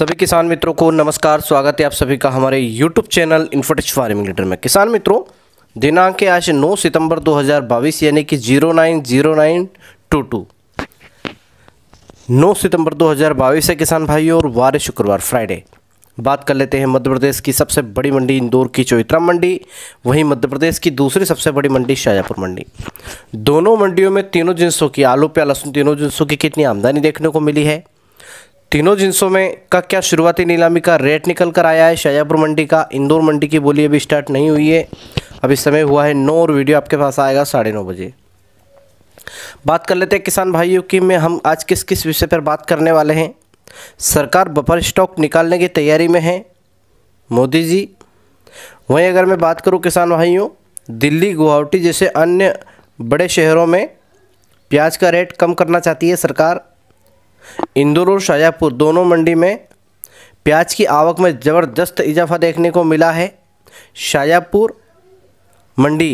सभी किसान मित्रों को नमस्कार स्वागत है आप सभी का हमारे YouTube channel Infotex Farming Leader में किसान मित्रों दिनांक आज 9 सितंबर 2022 यानी कि zero nine zero nine two two नौ सितंबर 2022 है किसान भाइयों और वार शुक्रवार फ्राइडे बात कर लेते हैं मध्य प्रदेश की सबसे बड़ी मंडी इंदौर की चौitra मंडी वहीं मध्य प्रदेश की दूसरी सबसे बड़ी मंडी शाजापुर मंडी दोनों मंडियों में तीनों जिनसों की आलू प्या लहसुन तीनों जिनसों की कितनी आमदनी देखने को मिली है तीनों जिनसों में का क्या शुरुआती नीलामी का रेट निकल कर आया है शाजापुर मंडी का इंदौर मंडी की बोली अभी स्टार्ट नहीं हुई है अभी समय हुआ है नौ और वीडियो आपके पास आएगा साढ़े नौ बजे बात कर लेते हैं किसान भाइयों की में हम आज किस किस विषय पर बात करने वाले हैं सरकार बफर स्टॉक निकालने की तैयारी में है मोदी जी वहीं अगर मैं बात करूँ किसान भाइयों दिल्ली गुवाहाटी जैसे अन्य बड़े शहरों में प्याज का रेट कम करना चाहती है सरकार इंदौर और शाहजहाँपुर दोनों मंडी में प्याज की आवक में ज़बरदस्त इजाफा देखने को मिला है शाहजहाँपुर मंडी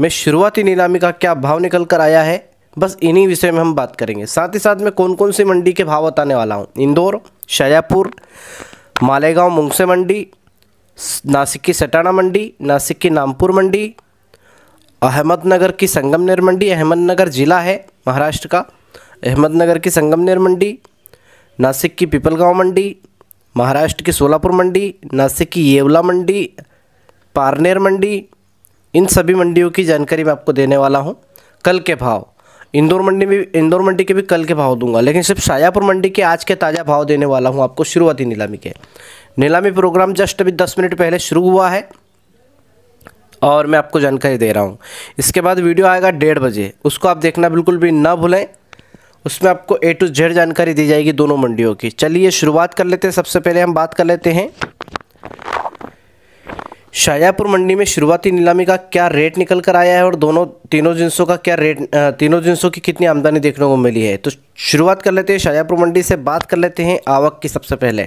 में शुरुआती नीलामी का क्या भाव निकल कर आया है बस इन्हीं विषय में हम बात करेंगे साथ ही साथ मैं कौन कौन सी मंडी के भाव बताने वाला हूँ इंदौर शाहजहाँपुर मालेगांव मुंगसे मंडी नासिक की सटाना मंडी नासिक की नामपुर मंडी अहमदनगर की संगमनेर मंडी अहमदनगर ज़िला है महाराष्ट्र का अहमदनगर की संगमनेर मंडी नासिक की पिपलगांव मंडी महाराष्ट्र की सोलापुर मंडी नासिक की येवला मंडी पारनेर मंडी इन सभी मंडियों की जानकारी मैं आपको देने वाला हूँ कल के भाव इंदौर मंडी में इंदौर मंडी के भी कल के भाव दूंगा लेकिन सिर्फ शायापुर मंडी के आज के ताज़ा भाव देने वाला हूँ आपको शुरुआती नीलामी के नीलामी प्रोग्राम जस्ट अभी दस मिनट पहले शुरू हुआ है और मैं आपको जानकारी दे रहा हूँ इसके बाद वीडियो आएगा डेढ़ बजे उसको आप देखना बिल्कुल भी ना भूलें उसमें आपको ए टू जेड जानकारी दी जाएगी दोनों मंडियों की चलिए शुरुआत कर लेते हैं सबसे पहले हम बात कर लेते हैं शाहजहाँपुर मंडी में शुरुआती नीलामी का क्या रेट निकल कर आया है और दोनों तीनों जिनसों का क्या रेट तीनों जिनसों की कितनी आमदनी देखने को मिली है तो शुरुआत कर लेते हैं शाजापुर मंडी से बात कर लेते हैं आवक की सबसे पहले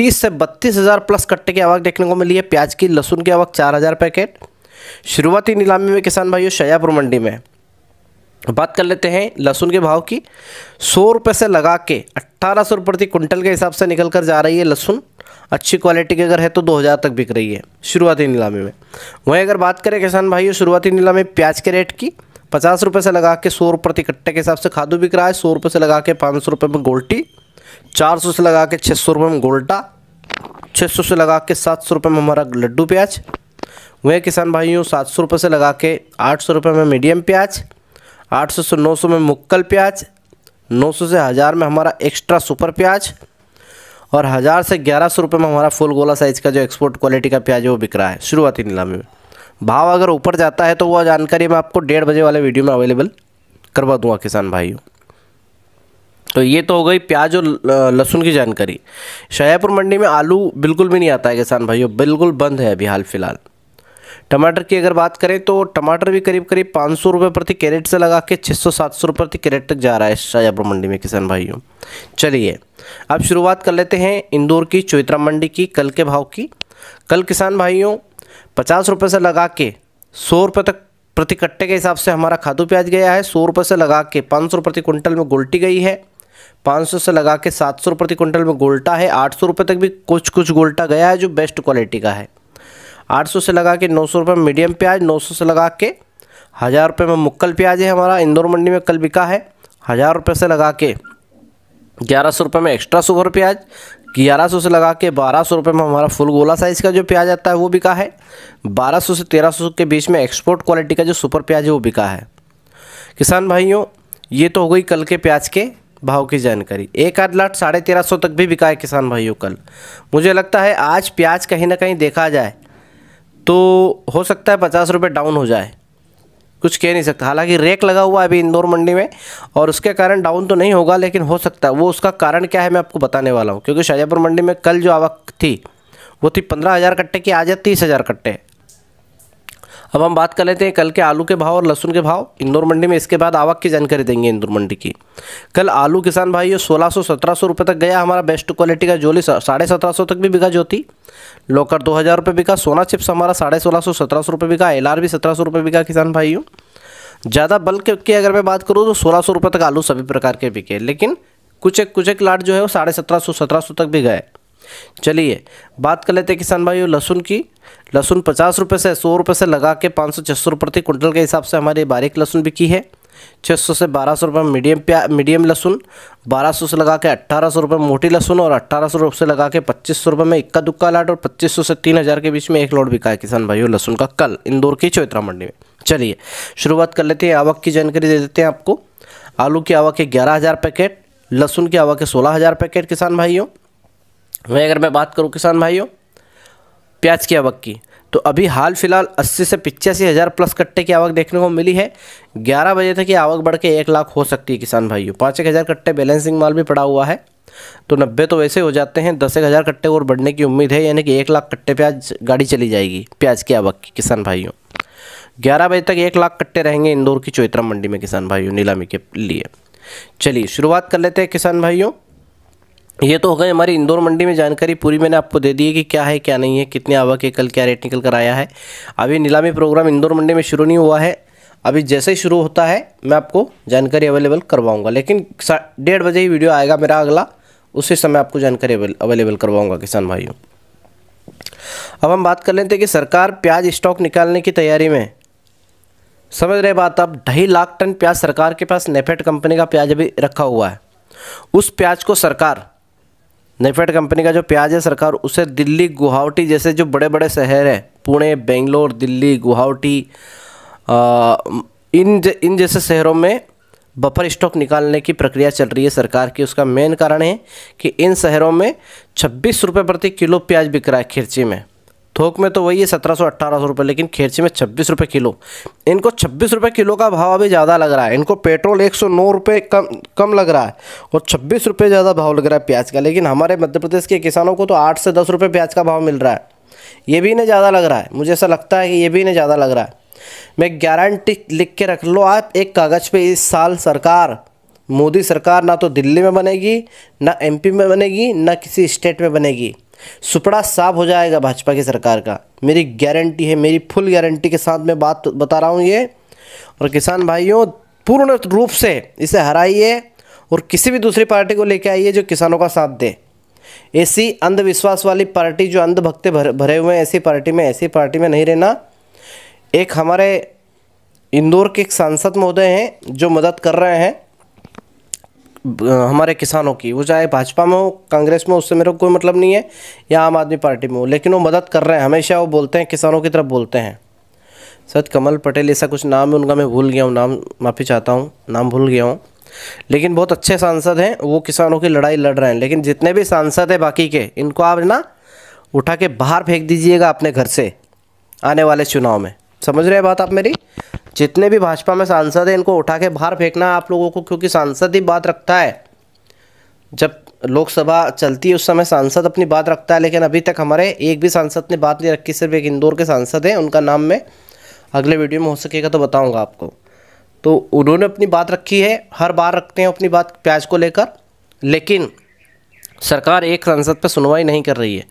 तीस से बत्तीस हज़ार प्लस कट्टे की आवक देखने को मिली है प्याज की लहसुन की आवक चार हज़ार पैकेट शुरुआती नीलामी में किसान भाइयों शाजापुर मंडी में बात कर लेते हैं लहसुन के भाव की सौ रुपये से लगा के अट्ठारह सौ प्रति कुंटल के हिसाब से निकल कर जा रही है लहसुन अच्छी क्वालिटी की अगर है तो 2000 तक बिक रही है शुरुआती नीलामी में वहीं अगर बात करें किसान भाइयों शुरुआती नीलामी प्याज के रेट की पचास रुपये से लगा के सौ प्रति कट्टे के हिसाब से खादू बिक रहा है सौ रुपये से लगा के पाँच सौ रुपये में गोल्टी चार सौ से लगा के छः सौ रुपये में गोल्टा छः सौ से लगा के सात सौ रुपये में हमारा लड्डू प्याज वह किसान भाइयों सात सौ रुपये से लगा के आठ सौ रुपये में मीडियम प्याज 800 से 900 में मुक्कल प्याज 900 से हज़ार में हमारा एक्स्ट्रा सुपर प्याज और हज़ार से ग्यारह सौ रुपये में हमारा फुल गोला साइज़ का जो एक्सपोर्ट क्वालिटी का प्याज है वो बिक रहा है शुरुआती नीलामी में भाव अगर ऊपर जाता है तो वह जानकारी मैं आपको डेढ़ बजे वाले वीडियो में अवेलेबल करवा दूँगा किसान भाइयों तो ये तो हो गई प्याज और लहसुन की जानकारी शाहपुर मंडी में आलू बिल्कुल भी नहीं आता है किसान भाइयों बिल्कुल बंद है अभी हाल फिलहाल टमाटर की अगर बात करें तो टमाटर भी करीब करीब पाँच सौ रुपये प्रति कैरेट से लगा के छः सौ सात सौ रुपये प्रति कैरेट तक जा रहा है शाहजहाँपुर मंडी में किसान भाइयों चलिए अब शुरुआत कर लेते हैं इंदौर की चौतरा मंडी की कल के भाव की कल किसान भाइयों पचास रुपये से लगा के सौ रुपये तक प्रति कट्टे के हिसाब से हमारा खादू प्याज गया है सौ रुपये से लगा के पाँच सौ प्रति कुंटल में गोल्टी गई है पाँच सौ से लगा के सात सौ प्रति क्विंटल में गोल्टा है आठ सौ रुपये तक भी कुछ कुछ गोल्टा गया है जो बेस्ट क्वालिटी का है 800 से लगा के नौ सौ रुपये मीडियम प्याज 900 से लगा के हज़ार रुपये में मुक्कल प्याज है हमारा इंदौर मंडी में कल बिका है हज़ार रुपये से लगा के ग्यारह सौ रुपये में एक्स्ट्रा सुगर प्याज ग्यारह सौ से लगा के बारह सौ रुपये में हमारा फुल गोला साइज़ का जो प्याज आता है वो बिका है बारह सौ से तेरह सौ के बीच में एक्सपोर्ट क्वालिटी का जो सुपर प्याज है वो बिका है किसान भाइयों ये तो हो गई कल के प्याज के भाव की जानकारी एक आध लाट साढ़े तेरह सौ तक भी बिका है किसान भाइयों कल मुझे लगता है आज प्याज कहीं ना कहीं देखा जाए तो हो सकता है पचास रुपये डाउन हो जाए कुछ कह नहीं सकता हालांकि रेक लगा हुआ है अभी इंदौर मंडी में और उसके कारण डाउन तो नहीं होगा लेकिन हो सकता है वो उसका कारण क्या है मैं आपको बताने वाला हूँ क्योंकि शाजापुर मंडी में कल जो आवक थी वो थी पंद्रह हज़ार कट्टे की आ जाए तीस हज़ार कट्टे अब हम बात कर लेते हैं कल के आलू के भाव और लहसुन के भाव इंदौर मंडी में इसके बाद आवक की जानकारी देंगे इंदौर मंडी की कल आलू किसान भाइयों सोलह सौ सत्रह सौ रुपये तक गया हमारा बेस्ट क्वालिटी का जोली साढ़े सत्रह सौ तक भी बिका ज्योति लोकर दो हज़ार रुपये बिका सोना चिप्स हमारा साढ़े सोलह सौ सत्रह सौ रुपये बिका एल आर भी सत्रह सौ रुपये बिका किसान भाइयों ज़्यादा बल्क की अगर मैं बात करूँ तो सोलह सौ रुपये तक आलू सभी प्रकार के बिके लेकिन कुछ एक कुछ एक लाट जो है वो साढ़े सत्रह सौ सत्रह सौ तक भी गए चलिए बात कर लेते हैं किसान भाइयों लहसुन की लहसुन पचास रुपये से सौ रुपये से लगा के पाँच सौ छः सौ प्रति क्विंटल के हिसाब से हमारी बारीक लहसुन बिकी है छः सौ से बारह सौ रुपये मीडियम प्या मीडियम लहसुन बारह सौ से लगा के अट्ठारह सौ रुपये मोटी लहसुन और अट्ठारह सौ से लगा के पच्चीस सौ रुपये में इक्का दुक्का लाट और पच्चीस सौ से तीन हज़ार के बीच में एक लोड बिका है किसान भाइयों लहसुन का कल इंदौर की चौथरा मंडी में चलिए शुरुआत कर लेते हैं आवक की जानकारी दे देते हैं आपको आलू की आवक है ग्यारह हज़ार पैकेट लहसुन की आवक है सोलह हज़ार पैकेट किसान भाइयों वहीं अगर मैं बात करूँ किसान भाइयों प्याज की आवक की तो अभी हाल फिलहाल 80 से पिचासी हज़ार प्लस कट्टे की आवक देखने को मिली है 11 बजे तक ये आवक बढ़ के एक लाख हो सकती है किसान भाइयों पाँच एक हज़ार कट्टे बैलेंसिंग माल भी पड़ा हुआ है तो नब्बे तो वैसे हो जाते हैं दस एक हज़ार कट्टे और बढ़ने की उम्मीद है यानी कि एक लाख कट्टे प्याज गाड़ी चली जाएगी प्याज की आवक की किसान भाइयों ग्यारह बजे तक एक लाख कट्टे रहेंगे इंदौर की चौतरा मंडी में किसान भाइयों नीलामी के लिए चलिए शुरुआत कर लेते हैं किसान भाइयों ये तो हो गई हमारी इंदौर मंडी में जानकारी पूरी मैंने आपको दे दी है कि क्या है क्या नहीं है कितने आवक है कल क्या रेट निकल कर आया है अभी नीलामी प्रोग्राम इंदौर मंडी में शुरू नहीं हुआ है अभी जैसे ही शुरू होता है मैं आपको जानकारी अवेलेबल करवाऊंगा लेकिन डेढ़ बजे ही वीडियो आएगा मेरा अगला उसी समय आपको जानकारी अवेलेबल करवाऊंगा किसान भाइयों अब हम बात कर लेते हैं कि सरकार प्याज स्टॉक निकालने की तैयारी में समझ रहे बात अब ढाई लाख टन प्याज सरकार के पास नेफेड कंपनी का प्याज अभी रखा हुआ है उस प्याज को सरकार नेफेड कंपनी का जो प्याज है सरकार उसे दिल्ली गुवाहाटी जैसे जो बड़े बड़े शहर हैं पुणे बेंगलोर दिल्ली गुवाहाटी इन ज, इन जैसे शहरों में बफर स्टॉक निकालने की प्रक्रिया चल रही है सरकार की उसका मेन कारण है कि इन शहरों में छब्बीस रुपये प्रति किलो प्याज बिक रहा है खिर्ची में थोक में तो वही है सत्रह सौ अट्ठारह सौ रुपये लेकिन खेरची में छब्बीस रुपये किलो इनको छब्बीस रुपये किलो का भाव अभी ज़्यादा लग रहा है इनको पेट्रोल एक सौ नौ रुपये कम कम लग रहा है और छब्बीस रुपये ज़्यादा भाव लग रहा है प्याज का लेकिन हमारे मध्य प्रदेश के किसानों को तो आठ से दस रुपये प्याज का भाव मिल रहा है ये भी इन्हें ज़्यादा लग रहा है मुझे ऐसा लगता है कि ये भी इन्हें ज़्यादा लग रहा है मैं गारंटी लिख के रख लो आप एक कागज़ पर इस साल सरकार मोदी सरकार ना तो दिल्ली में बनेगी ना एमपी में बनेगी ना किसी स्टेट में बनेगी सुपड़ा साफ हो जाएगा भाजपा की सरकार का मेरी गारंटी है मेरी फुल गारंटी के साथ मैं बात बता रहा हूँ ये और किसान भाइयों पूर्ण रूप से इसे हराइए और किसी भी दूसरी पार्टी को लेकर आइए जो किसानों का साथ दे ऐसी अंधविश्वास वाली पार्टी जो अंधभक्ते भर भरे हुए हैं ऐसी पार्टी में ऐसी पार्टी में नहीं रहना एक हमारे इंदौर के एक सांसद महोदय हैं जो मदद कर रहे हैं हमारे किसानों की वो चाहे भाजपा में हो कांग्रेस में उससे मेरा कोई मतलब नहीं है या आम आदमी पार्टी में हो लेकिन वो मदद कर रहे हैं हमेशा वो बोलते हैं किसानों की तरफ बोलते हैं सर कमल पटेल ऐसा कुछ नाम है उनका मैं भूल गया हूँ नाम माफ़ी चाहता हूँ नाम भूल गया हूँ लेकिन बहुत अच्छे सांसद हैं वो किसानों की लड़ाई लड़ रहे हैं लेकिन जितने भी सांसद हैं बाकी के इनको आप ना उठा के बाहर फेंक दीजिएगा अपने घर से आने वाले चुनाव में समझ रहे हैं बात आप मेरी जितने भी भाजपा में सांसद हैं इनको उठा के बाहर फेंकना आप लोगों को क्योंकि सांसद ही बात रखता है जब लोकसभा चलती है उस समय सांसद अपनी बात रखता है लेकिन अभी तक हमारे एक भी सांसद ने बात नहीं रखी सिर्फ एक इंदौर के सांसद हैं उनका नाम मैं अगले वीडियो में हो सकेगा तो बताऊँगा आपको तो उन्होंने अपनी बात रखी है हर बार रखते हैं अपनी बात प्याज को लेकर लेकिन सरकार एक संसद पर सुनवाई नहीं कर रही है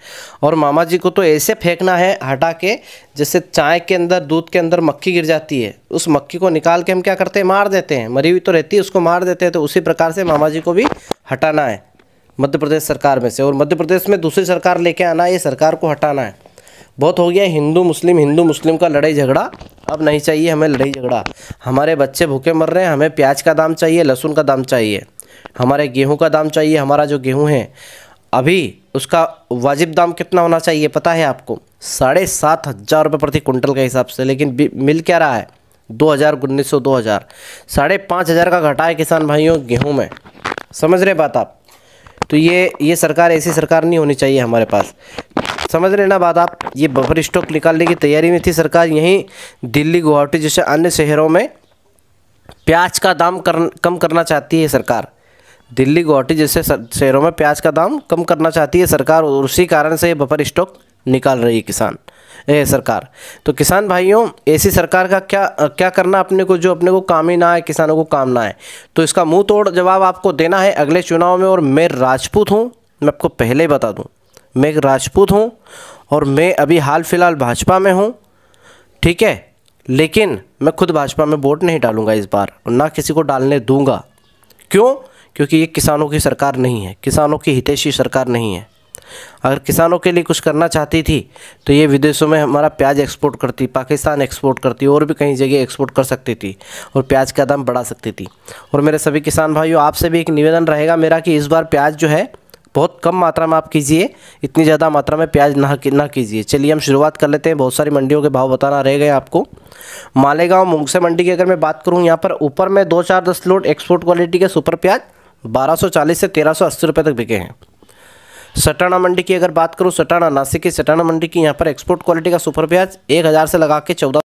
और मामा जी को तो ऐसे फेंकना है हटा के जैसे चाय के अंदर दूध के अंदर मक्खी गिर जाती है उस मक्खी को निकाल के हम क्या करते हैं मार देते हैं मरी हुई तो रहती है उसको मार देते हैं तो उसी प्रकार से मामा जी को भी हटाना है मध्य प्रदेश सरकार में से और मध्य प्रदेश में दूसरी सरकार लेके आना ये सरकार को हटाना है बहुत हो गया हिंदू मुस्लिम हिंदू मुस्लिम का लड़ाई झगड़ा अब नहीं चाहिए हमें लड़ाई झगड़ा हमारे बच्चे भूखे मर रहे हैं हमें प्याज का दाम चाहिए लहसुन का दाम चाहिए हमारे गेहूँ का दाम चाहिए हमारा जो गेहूँ है अभी उसका वाजिब दाम कितना होना चाहिए पता है आपको साढ़े सात हज़ार रुपये प्रति कुंटल के हिसाब से लेकिन मिल क्या रहा है दो हज़ार उन्नीस सौ दो हज़ार साढ़े पाँच हज़ार का घटा है किसान भाइयों गेहूँ में समझ रहे बात आप तो ये ये सरकार ऐसी सरकार नहीं होनी चाहिए हमारे पास समझ रहे ना बात आप ये बफर स्टॉक निकालने की तैयारी में थी सरकार यहीं दिल्ली गुवाहाटी जैसे अन्य शहरों में प्याज का दाम कर, कम करना चाहती है सरकार दिल्ली गुवाहाटी जैसे शहरों में प्याज का दाम कम करना चाहती है सरकार और उसी कारण से ये बफर स्टॉक निकाल रही है किसान ए सरकार तो किसान भाइयों ऐसी सरकार का क्या क्या करना अपने को जो अपने को काम ही ना आए किसानों को काम ना आए तो इसका मुंह तोड़ जवाब आपको देना है अगले चुनाव में और मैं राजपूत हूँ मैं आपको पहले ही बता दूँ मैं एक राजपूत हूँ और मैं अभी हाल फिलहाल भाजपा में हूँ ठीक है लेकिन मैं खुद भाजपा में वोट नहीं डालूंगा इस बार और ना किसी को डालने दूंगा क्यों क्योंकि ये किसानों की सरकार नहीं है किसानों की हितैषी सरकार नहीं है अगर किसानों के लिए कुछ करना चाहती थी तो ये विदेशों में हमारा प्याज एक्सपोर्ट करती पाकिस्तान एक्सपोर्ट करती और भी कहीं जगह एक्सपोर्ट कर सकती थी और प्याज का दाम बढ़ा सकती थी और मेरे सभी किसान भाइयों आपसे भी एक निवेदन रहेगा मेरा कि इस बार प्याज जो है बहुत कम मात्रा में आप कीजिए इतनी ज़्यादा मात्रा में प्याज ना ना कीजिए चलिए हम शुरुआत कर लेते हैं बहुत सारी मंडियों के भाव बताना रह गए आपको मालेगांव मुंगसे मंडी की अगर मैं बात करूँ यहाँ पर ऊपर में दो चार दस लोट एक्सपोर्ट क्वालिटी के सुपर प्याज 1240 से 1380 रुपए तक बिके हैं सटाना मंडी की अगर बात करूँ सटाना नासिक की सटाना मंडी की यहाँ पर एक्सपोर्ट क्वालिटी का सुपर प्याज एक हज़ार से लगा के चौदह